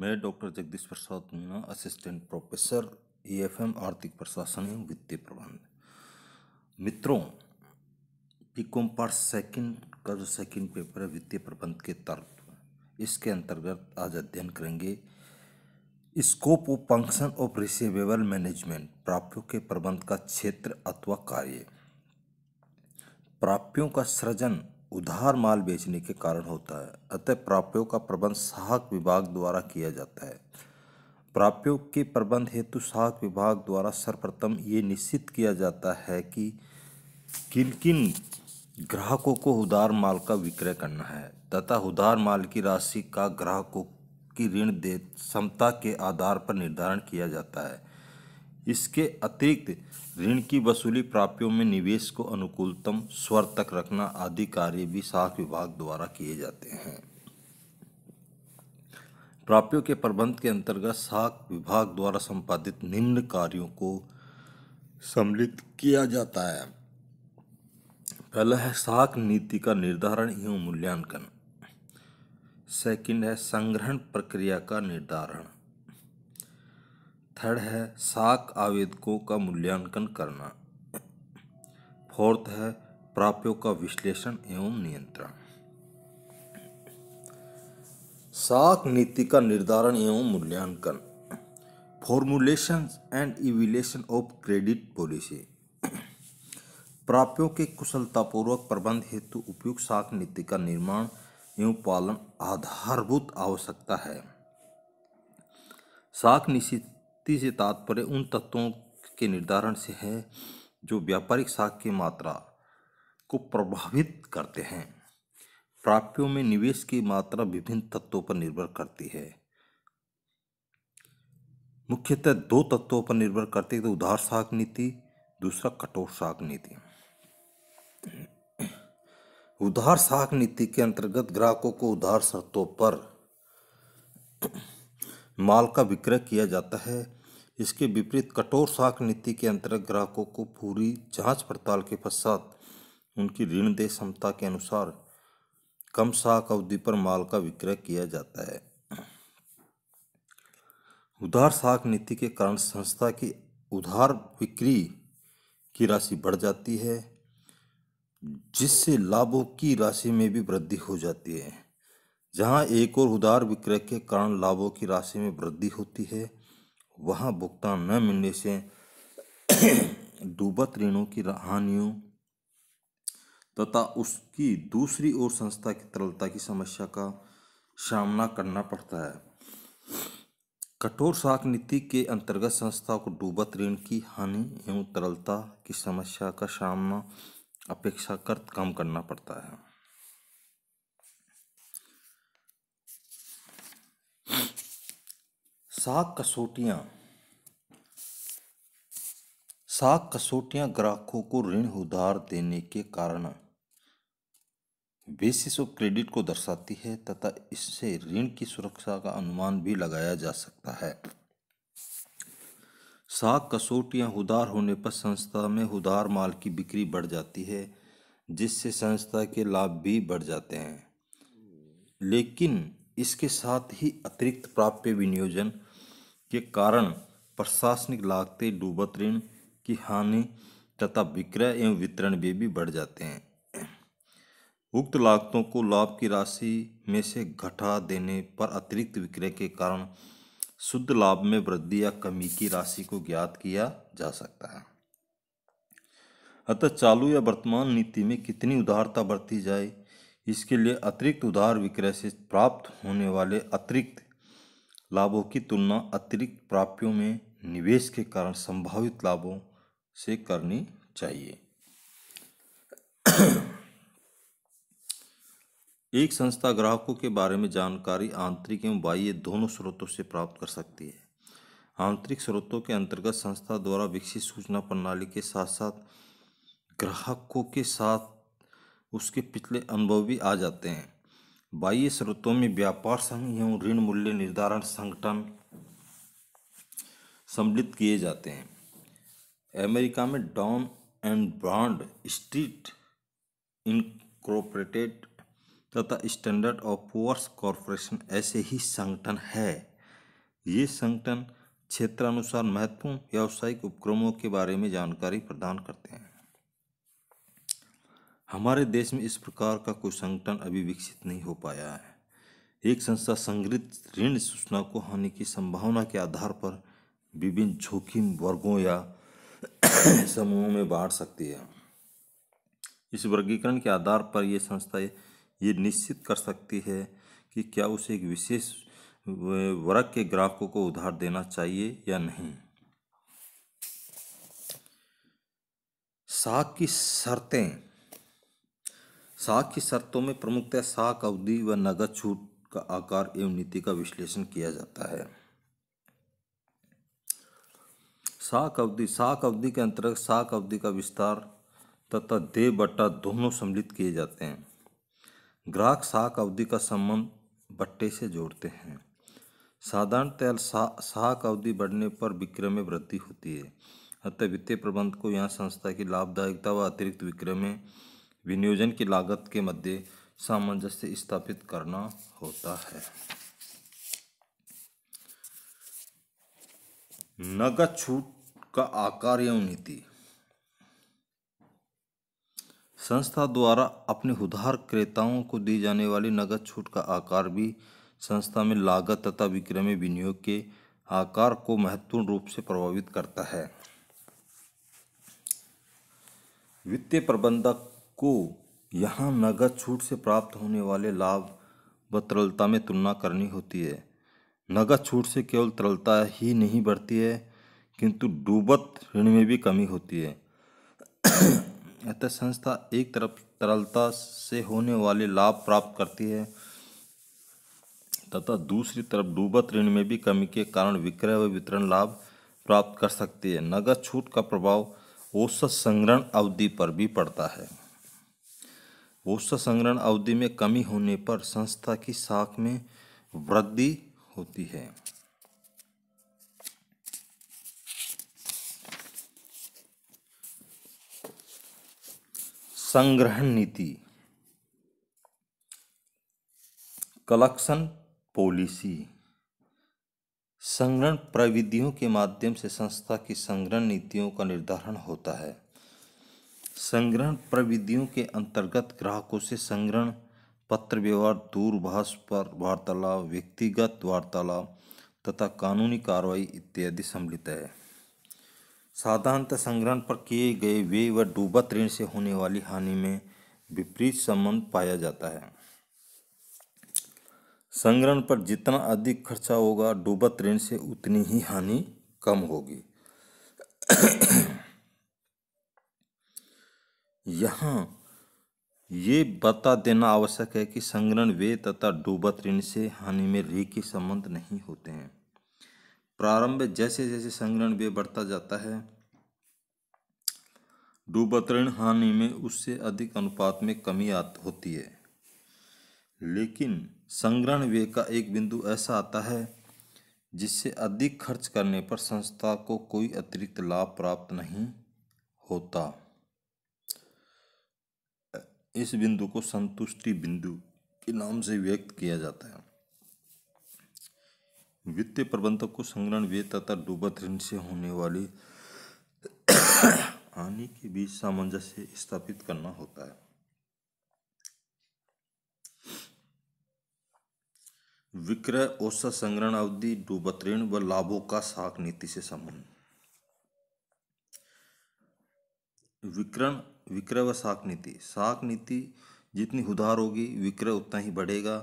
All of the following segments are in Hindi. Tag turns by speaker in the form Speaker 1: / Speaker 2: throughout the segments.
Speaker 1: मैं doctor Jagdish Prasad Meena assistant professor E F M आर्थिक प्रशासन एवं वित्तीय प्रबंध मित्रों पी कॉम पार्ट सेकेंड का जो सेकेंड पेपर है वित्तीय प्रबंध के तर्क इसके अंतर्गत आज अध्ययन करेंगे scope of function of receivable management प्राप्यों के प्रबंध का क्षेत्र अथवा कार्य प्राप्यों का सृजन उधार माल बेचने के कारण होता है अतः प्राप्यों का प्रबंध साहक विभाग द्वारा किया जाता है प्राप्यों के प्रबंध हेतु साहक विभाग द्वारा सर्वप्रथम ये निश्चित किया जाता है कि किन किन ग्राहकों को उधार माल का विक्रय करना है तथा उधार माल की राशि का ग्राहकों की ऋण दे क्षमता के आधार पर निर्धारण किया जाता है इसके अतिरिक्त ऋण की वसूली प्राप्यों में निवेश को अनुकूलतम स्वर तक रखना आदि कार्य भी साख विभाग द्वारा किए जाते हैं प्राप्तियों के प्रबंध के अंतर्गत साख विभाग द्वारा संपादित निम्न कार्यों को सम्मिलित किया जाता है पहला है साख नीति का निर्धारण एवं मूल्यांकन सेकंड है संग्रहण प्रक्रिया का निर्धारण थर्ड है साक आवेदकों का मूल्यांकन करना फोर्थ है प्राप्यों का विश्लेषण एवं नियंत्रण साक नीति का निर्धारण एवं मूल्यांकन formulation and evaluation of credit policy प्राप्यों के कुशलतापूर्वक प्रबंध हेतु उपयुक्त साख नीति का निर्माण एवं पालन आधारभूत आवश्यकता है साक निश्चित शक्ति से तात्पर्य उन तत्वों के निर्धारण से है जो व्यापारिक साख की मात्रा को प्रभावित करते हैं प्राप्तियों में निवेश की मात्रा विभिन्न तत्वों पर निर्भर करती है मुख्यतः दो तत्वों पर निर्भर करती है तो उधार साख नीति दूसरा कठोर साख नीति उधार साख नीति के अंतर्गत ग्राहकों को उधार शर्तों पर माल का विक्रय किया जाता है इसके विपरीत कठोर साख नीति के अंतर्गत ग्राहकों को पूरी जांच पड़ताल के पश्चात उनकी ऋण देय क्षमता के अनुसार कम साख अवधि पर माल का विक्रय किया जाता है उधार साख नीति के कारण संस्था की उधार बिक्री की राशि बढ़ जाती है जिससे लाभों की राशि में भी वृद्धि हो जाती है जहां एक और उधार विक्रय के कारण लाभों की राशि में वृद्धि होती है वहाँ भुगतान न मिलने से डूबत ऋणों की हानियों तथा उसकी दूसरी ओर संस्था की तरलता की समस्या का सामना करना पड़ता है कठोर साख नीति के अंतर्गत संस्था को डूबत ऋण की हानि एवं तरलता की समस्या का सामना अपेक्षाकृत कम करना पड़ता है साग कसौटियाँ साग कसौटियाँ ग्राहकों को ऋण उधार देने के कारण बेसिस ऑफ क्रेडिट को दर्शाती है तथा इससे ऋण की सुरक्षा का अनुमान भी लगाया जा सकता है साग कसौटियाँ उधार होने पर संस्था में उधार माल की बिक्री बढ़ जाती है जिससे संस्था के लाभ भी बढ़ जाते हैं लेकिन इसके साथ ही अतिरिक्त प्राप्य विनियोजन के कारण प्रशासनिक लागतें डूबत ऋण की हानि तथा विक्रय एवं वितरण व्यय भी बढ़ जाते हैं उक्त लागतों को लाभ की राशि में से घटा देने पर अतिरिक्त विक्रय के कारण शुद्ध लाभ में वृद्धि या कमी की राशि को ज्ञात किया जा सकता है अतः चालू या वर्तमान नीति में कितनी उदारता बरती जाए इसके लिए अतिरिक्त उधार विक्रय से प्राप्त होने वाले अतिरिक्त लाभों की तुलना अतिरिक्त प्राप्तियों में निवेश के कारण संभावित लाभों से करनी चाहिए एक संस्था ग्राहकों के बारे में जानकारी आंतरिक एवं बाह्य दोनों स्रोतों से प्राप्त कर सकती है आंतरिक स्रोतों के अंतर्गत संस्था द्वारा विकसित सूचना प्रणाली के साथ साथ ग्राहकों के साथ उसके पिछले अनुभव भी आ जाते हैं बाह्य स्रोतों में व्यापार संघ एवं ऋण मूल्य निर्धारण संगठन सम्मिलित किए जाते हैं अमेरिका में Dun and Bradstreet Incorporated तथा स्टैंडर्ड ऑफ पुअर्स कॉरपोरेशन ऐसे ही संगठन है ये संगठन क्षेत्रानुसार महत्वपूर्ण व्यावसायिक उपक्रमों के बारे में जानकारी प्रदान करते हैं हमारे देश में इस प्रकार का कोई संगठन अभी विकसित नहीं हो पाया है एक संस्था संग्रहित ऋण सूचना को हानि की संभावना के आधार पर विभिन्न जोखिम वर्गों या समूहों में बांट सकती है इस वर्गीकरण के आधार पर यह संस्था ये निश्चित कर सकती है कि क्या उसे एक विशेष वर्ग के ग्राहकों को उधार देना चाहिए या नहीं साख की शर्तें साख की शर्तों में प्रमुखतः साख अवधि व नगद छूट का आकार एवं नीति का विश्लेषण किया जाता है साख अवधि साख अवधि के अंतर्गत साख अवधि का विस्तार तथा दे बट्टा दोनों सम्मिलित किए जाते हैं ग्राहक साख अवधि का संबंध बट्टे से जोड़ते हैं साधारणतः सा, साख अवधि बढ़ने पर विक्रय में वृद्धि होती है अतः वित्तीय प्रबंध को यहाँ संस्था की लाभदायकता व अतिरिक्त विक्रय में विनियोजन की लागत के मध्य सामंजस्य स्थापित करना होता है नगद छूट का आकार एवं नीति संस्था द्वारा अपने उधार क्रेताओं को दी जाने वाली नगद छूट का आकार भी संस्था में लागत तथा विक्रय में विनियोग के आकार को महत्वपूर्ण रूप से प्रभावित करता है वित्तीय प्रबंधक को यहाँ नगद छूट से प्राप्त होने वाले लाभ व तरलता में तुलना करनी होती है नगद छूट से केवल तरलता ही नहीं बढ़ती है किंतु डूबत ऋण में भी कमी होती है अतः संस्था एक तरफ तरलता से होने वाले लाभ प्राप्त करती है तथा दूसरी तरफ डूबत ऋण में भी कमी के कारण विक्रय व वितरण लाभ प्राप्त कर सकती है नगद छूट का प्रभाव औसत संग्रहण अवधि पर भी पड़ता है उस संग्रहण अवधि में कमी होने पर संस्था की साख में वृद्धि होती है संग्रहण नीति कलेक्शन पॉलिसी संग्रहण प्रविधियों के माध्यम से संस्था की संग्रहण नीतियों का निर्धारण होता है संग्रहण प्रविधियों के अंतर्गत ग्राहकों से संग्रहण पत्र व्यवहार दूरभाष पर वार्तालाप व्यक्तिगत वार्तालाप तथा कानूनी कार्रवाई इत्यादि सम्मिलित है साधारणतः संग्रहण पर किए गए वे व डूबत ऋण से होने वाली हानि में विपरीत संबंध पाया जाता है संग्रहण पर जितना अधिक खर्चा होगा डूबत ऋण से उतनी ही हानि कम होगी यहाँ ये बता देना आवश्यक है कि संग्रहण वे तथा डूबत ऋण से हानि में रे के संबंध नहीं होते हैं प्रारंभ जैसे जैसे संग्रहण वे बढ़ता जाता है डूबत ऋण हानि में उससे अधिक अनुपात में कमी आत होती है लेकिन संग्रहण व्यय का एक बिंदु ऐसा आता है जिससे अधिक खर्च करने पर संस्था को कोई अतिरिक्त लाभ प्राप्त नहीं होता इस बिंदु को संतुष्टि बिंदु के नाम से व्यक्त किया जाता है वित्तीय प्रबंधक को संग्रहण व्यय तथा डूबत ऋण से होने वाली हानि के बीच सामंजस्य स्थापित करना होता है विक्रय औसत संग्रहण अवधि डूबत ऋण व लाभों का साख नीति से संबंध विक्रण विक्रय व साख नीति साख नीति जितनी उधार होगी विक्रय उतना ही बढ़ेगा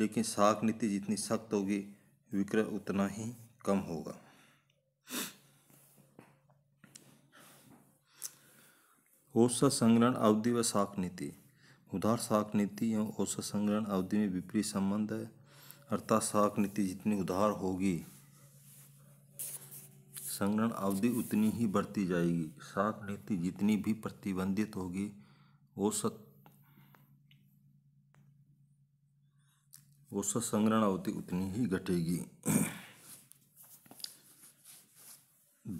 Speaker 1: लेकिन साख नीति जितनी सख्त होगी विक्रय उतना ही कम होगा औसत संग्रहण अवधि व साख नीति उधार साख नीति एवं औसत संग्रहण अवधि में विपरीत संबंध है अर्थात साख नीति जितनी उधार होगी संग्रहण अवधि उतनी ही बढ़ती जाएगी साख नीति जितनी भी प्रतिबंधित होगी औसत औसत संग्रहण अवधि उतनी ही घटेगी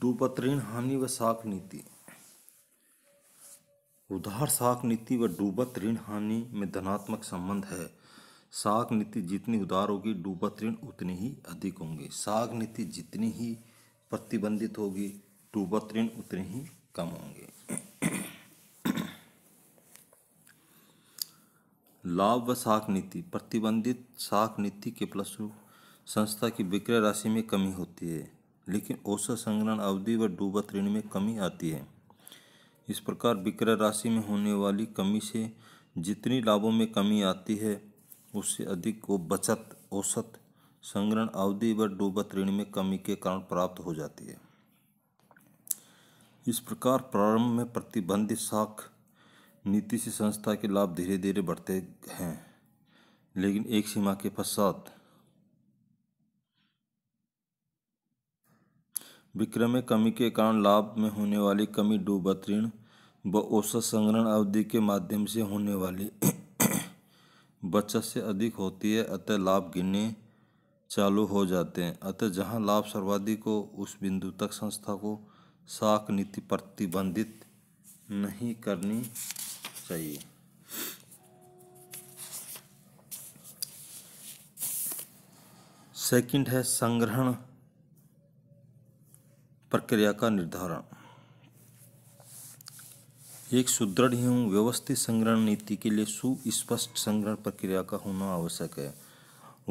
Speaker 1: डूबतरीन हानि व साख नीति उधार साख नीति व डूबत ऋण हानि में धनात्मक संबंध है साख नीति जितनी उधार होगी डूबत ऋण उतनी ही अधिक होंगे साख नीति जितनी ही प्रतिबंधित होगी डूबत ऋण उतने ही कम होंगे लाभ व साख नीति प्रतिबंधित साख नीति के प्लस संस्था की विक्रय राशि में कमी होती है लेकिन औसत संग्रहण अवधि व डूबत ऋण में कमी आती है इस प्रकार विक्रय राशि में होने वाली कमी से जितनी लाभों में कमी आती है उससे अधिक को बचत औसत संग्रहण अवधि व डूबत ऋण में कमी के कारण प्राप्त हो जाती है इस प्रकार प्रारंभ में प्रतिबंधित साख नीति से संस्था के लाभ धीरे धीरे बढ़ते हैं लेकिन एक सीमा के पश्चात विक्रय में कमी के कारण लाभ में होने वाली कमी डूबत ऋण व औसत संग्रहण अवधि के माध्यम से होने वाली बचत से अधिक होती है अतः लाभ गिनने चालू हो जाते हैं अतः जहाँ लाभ सर्वाधिक हो उस बिंदु तक संस्था को साख नीति प्रतिबंधित नहीं करनी चाहिए सेकंड है संग्रहण प्रक्रिया का निर्धारण एक सुदृढ़ एवं व्यवस्थित संग्रहण नीति के लिए सुस्पष्ट संग्रहण प्रक्रिया का होना आवश्यक है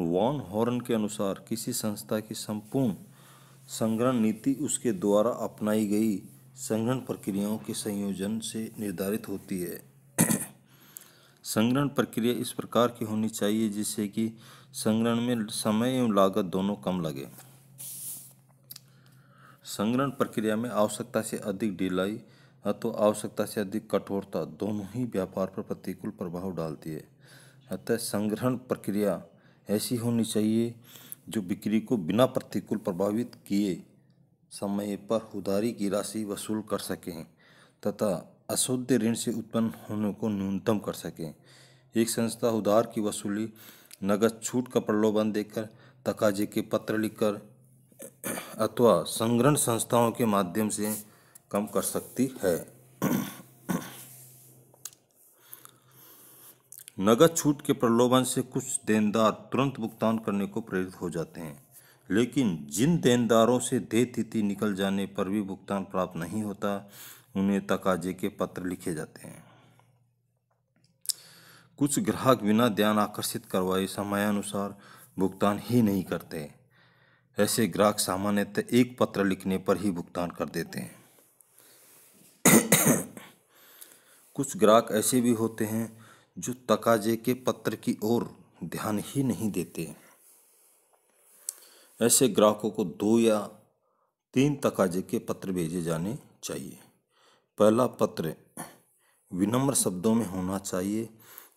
Speaker 1: वॉन हॉर्न के अनुसार किसी संस्था की संपूर्ण संग्रहण नीति उसके द्वारा अपनाई गई संग्रहण प्रक्रियाओं के संयोजन से निर्धारित होती है संग्रहण प्रक्रिया इस प्रकार की होनी चाहिए जिससे कि संग्रहण में समय एवं लागत दोनों कम लगे संग्रहण प्रक्रिया में आवश्यकता से अधिक ढिलाई अथवा तो आवश्यकता से अधिक कठोरता दोनों ही व्यापार पर प्रतिकूल प्रभाव डालती है अतः संग्रहण प्रक्रिया ऐसी होनी चाहिए जो बिक्री को बिना प्रतिकूल प्रभावित किए समय पर उधारी की राशि वसूल कर सकें तथा अशुद्ध ऋण से उत्पन्न होने को न्यूनतम कर सकें एक संस्था उधार की वसूली नगद छूट का प्रलोभन देकर तकाजे के पत्र लिखकर अथवा संग्रहण संस्थाओं के माध्यम से कम कर सकती है नगद छूट के प्रलोभन से कुछ देनदार तुरंत भुगतान करने को प्रेरित हो जाते हैं लेकिन जिन देनदारों से दे तिथि निकल जाने पर भी भुगतान प्राप्त नहीं होता उन्हें तकाजे के पत्र लिखे जाते हैं कुछ ग्राहक बिना ध्यान आकर्षित करवाए समयानुसार भुगतान ही नहीं करते ऐसे ग्राहक सामान्यतः एक पत्र लिखने पर ही भुगतान कर देते हैं कुछ ग्राहक ऐसे भी होते हैं जो तकाजे के पत्र की ओर ध्यान ही नहीं देते ऐसे ग्राहकों को दो या तीन तकाजे के पत्र भेजे जाने चाहिए पहला पत्र विनम्र शब्दों में होना चाहिए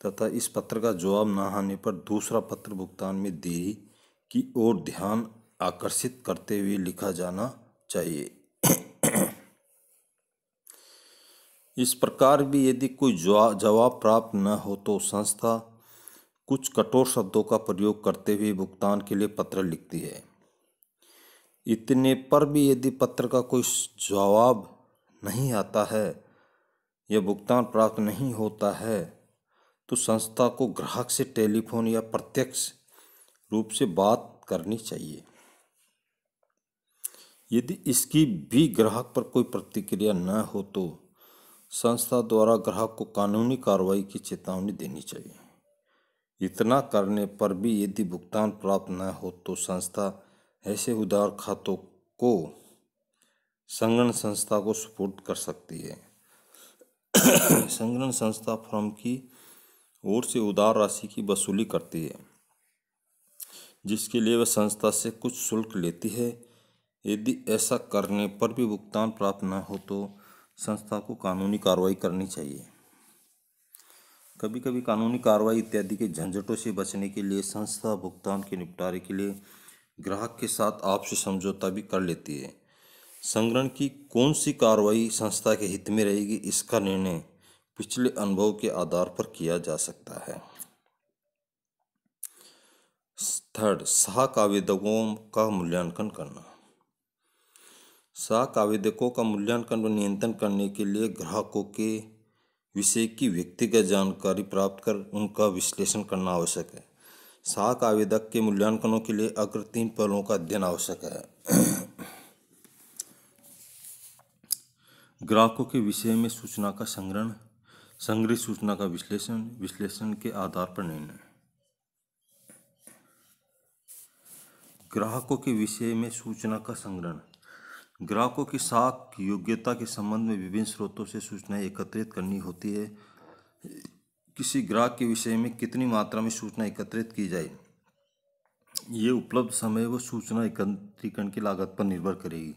Speaker 1: तथा इस पत्र का जवाब न आने पर दूसरा पत्र भुगतान में देरी की ओर ध्यान आकर्षित करते हुए लिखा जाना चाहिए इस प्रकार भी यदि कोई जवाब प्राप्त न हो तो संस्था कुछ कठोर शब्दों का प्रयोग करते हुए भुगतान के लिए पत्र लिखती है इतने पर भी यदि पत्र का कोई जवाब नहीं आता है या भुगतान प्राप्त नहीं होता है तो संस्था को ग्राहक से टेलीफोन या प्रत्यक्ष रूप से बात करनी चाहिए यदि इसकी भी ग्राहक पर कोई प्रतिक्रिया न हो तो संस्था द्वारा ग्राहक को कानूनी कार्रवाई की चेतावनी देनी चाहिए इतना करने पर भी यदि भुगतान प्राप्त न हो तो संस्था ऐसे उधार खातों को संगठन संस्था को सपोर्ट कर सकती है संगठन संस्था फर्म की ओर से उधार राशि की वसूली करती है जिसके लिए वह संस्था से कुछ शुल्क लेती है यदि ऐसा करने पर भी भुगतान प्राप्त न हो तो संस्था को कानूनी कार्रवाई करनी चाहिए कभी कभी कानूनी कार्रवाई इत्यादि के झंझटों से बचने के लिए संस्था भुगतान के निपटारे के लिए ग्राहक के साथ आपसी समझौता भी कर लेती है संग्रहण की कौन सी कार्रवाई संस्था के हित में रहेगी इसका निर्णय पिछले अनुभव के आधार पर किया जा सकता है थर्ड सहक आवेदकों का मूल्यांकन करना साख आवेदकों का मूल्यांकन व नियंत्रण करने के लिए ग्राहकों के विषय की व्यक्तिगत जानकारी प्राप्त कर उनका विश्लेषण करना आवश्यक है साक आवेदक के मूल्यांकनों के लिए अग्र तीन पहलुओं का अध्ययन आवश्यक है ग्राहकों के विषय में सूचना का संग्रहण संग्रहित सूचना का विश्लेषण विश्लेषण के आधार पर निर्णय ग्राहकों के विषय में सूचना का संग्रहण ग्राहकों की साख योग्यता के संबंध में विभिन्न स्रोतों से सूचनाएं एकत्रित करनी होती है किसी ग्राहक के विषय में कितनी मात्रा में सूचना एकत्रित की जाए ये उपलब्ध समय व सूचना एकत्रीकरण की लागत पर निर्भर करेगी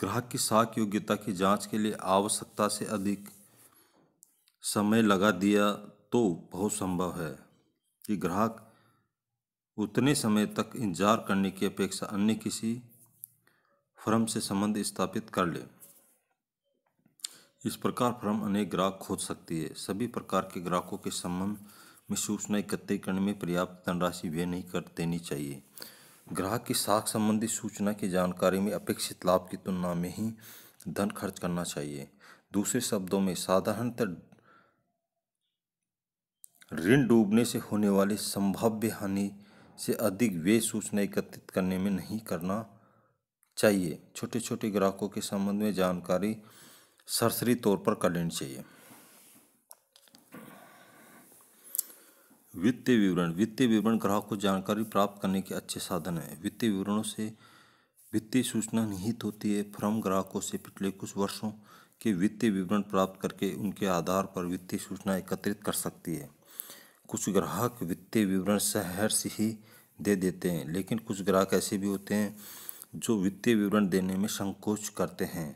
Speaker 1: ग्राहक की साख योग्यता की जांच के लिए आवश्यकता से अधिक समय लगा दिया तो बहुत संभव है कि ग्राहक उतने समय तक इंतजार करने की अपेक्षा अन्य किसी फर्म से संबंध स्थापित कर ले इस प्रकार फर्म अनेक ग्राहक खोज सकती है सभी प्रकार के ग्राहकों के संबंध में सूचना इकट्ठी करने में पर्याप्त धनराशि व्यय नहीं कर देनी चाहिए ग्राहक की साख संबंधी सूचना की जानकारी में अपेक्षित लाभ की तुलना में ही धन खर्च करना चाहिए दूसरे शब्दों में साधारणतः ऋण डूबने से होने वाली संभाव्य हानि से अधिक वे सूचना एकत्रित करने में नहीं करना चाहिए छोटे छोटे ग्राहकों के संबंध में जानकारी सरसरी तौर पर कर लेनी चाहिए वित्तीय विवरण वित्तीय विवरण ग्राहक को जानकारी प्राप्त करने के अच्छे साधन है वित्तीय विवरणों से वित्तीय सूचना निहित होती है फर्म ग्राहकों से पिछले कुछ वर्षों के वित्तीय विवरण प्राप्त करके उनके आधार पर वित्तीय सूचना एकत्रित कर सकती है कुछ ग्राहक वित्तीय विवरण शहर से ही दे देते हैं लेकिन कुछ ग्राहक ऐसे भी होते हैं जो वित्तीय विवरण देने में संकोच करते हैं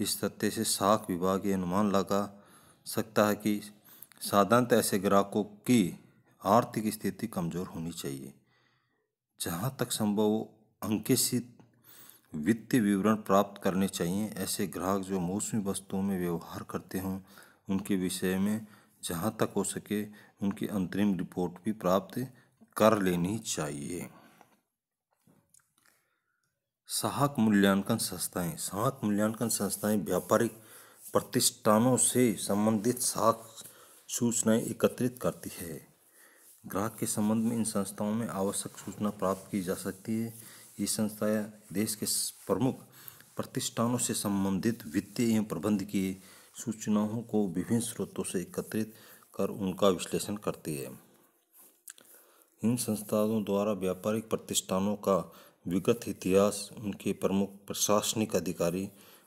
Speaker 1: इस तथ्य से साख विभाग ये अनुमान लगा सकता है कि साधारणतः ऐसे ग्राहकों की आर्थिक स्थिति कमज़ोर होनी चाहिए जहाँ तक संभव हो अंकित वित्तीय विवरण प्राप्त करने चाहिए ऐसे ग्राहक जो मौसमी वस्तुओं में व्यवहार करते हों उनके विषय में जहाँ तक हो सके उनकी अंतरिम रिपोर्ट भी प्राप्त कर लेनी चाहिए साहक मूल्यांकन संस्थाएं साहक मूल्यांकन संस्थाएं व्यापारिक प्रतिष्ठानों से संबंधित साख सूचनाएं एकत्रित करती है ग्राहक के संबंध में इन संस्थाओं में आवश्यक सूचना प्राप्त की जा सकती है ये संस्थाएं देश के प्रमुख प्रतिष्ठानों से संबंधित वित्तीय एवं प्रबंध की सूचनाओं को विभिन्न स्रोतों से एकत्रित कर उनका विश्लेषण करती है इन संस्थानों द्वारा व्यापारिक प्रतिष्ठानों का विगत इतिहास उनके प्रमुख प्रशासनिक अधिकारी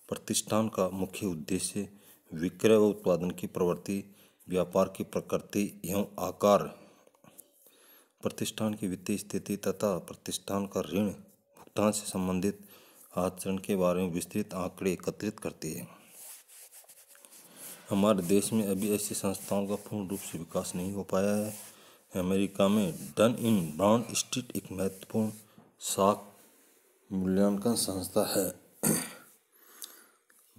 Speaker 1: प्रतिष्ठान का मुख्य उद्देश्य विक्रय व उत्पादन की प्रवृत्ति व्यापार की प्रकृति एवं आकार प्रतिष्ठान की वित्तीय स्थिति तथा प्रतिष्ठान का ऋण भुगतान से संबंधित आचरण के बारे में विस्तृत आंकड़े एकत्रित करती है हमारे देश में अभी ऐसी संस्थाओं का पूर्ण रूप से विकास नहीं हो पाया है अमेरिका में डन इन ब्राउन स्ट्रीट एक महत्वपूर्ण साख मूल्यांकन संस्था है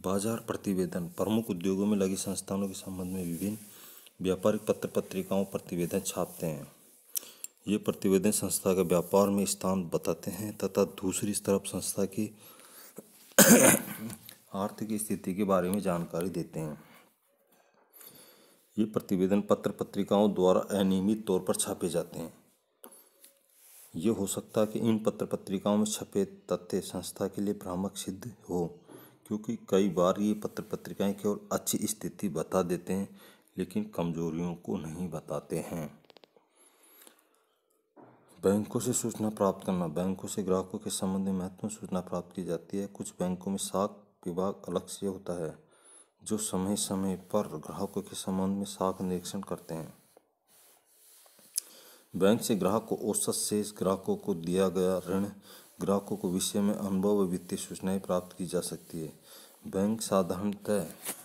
Speaker 1: बाजार प्रतिवेदन प्रमुख उद्योगों में लगी संस्थानों के संबंध में विभिन्न व्यापारिक पत्र पत्रिकाओं प्रतिवेदन छापते हैं ये प्रतिवेदन संस्था के व्यापार में स्थान बताते हैं तथा दूसरी तरफ संस्था की आर्थिक स्थिति के बारे में जानकारी देते हैं ये प्रतिवेदन पत्र पत्रिकाओं द्वारा अनियमित तौर पर छापे जाते हैं ये हो सकता है कि इन पत्र पत्रिकाओं में छपे तथ्य संस्था के लिए भ्रामक सिद्ध हो क्योंकि कई बार ये पत्र पत्रिकाएँ केवल अच्छी स्थिति बता देते हैं लेकिन कमजोरियों को नहीं बताते हैं बैंकों से सूचना प्राप्त करना बैंकों से ग्राहकों के संबंध में महत्वपूर्ण सूचना प्राप्त की जाती है कुछ बैंकों में साख विभाग अलग से होता है जो समय समय पर ग्राहकों के संबंध में साख निरीक्षण करते हैं बैंक से ग्राहक को औसत शेष ग्राहकों को दिया गया ऋण ग्राहकों को विषय में अनुभव व वित्तीय सूचनाएं प्राप्त की जा सकती है बैंक साधारणतः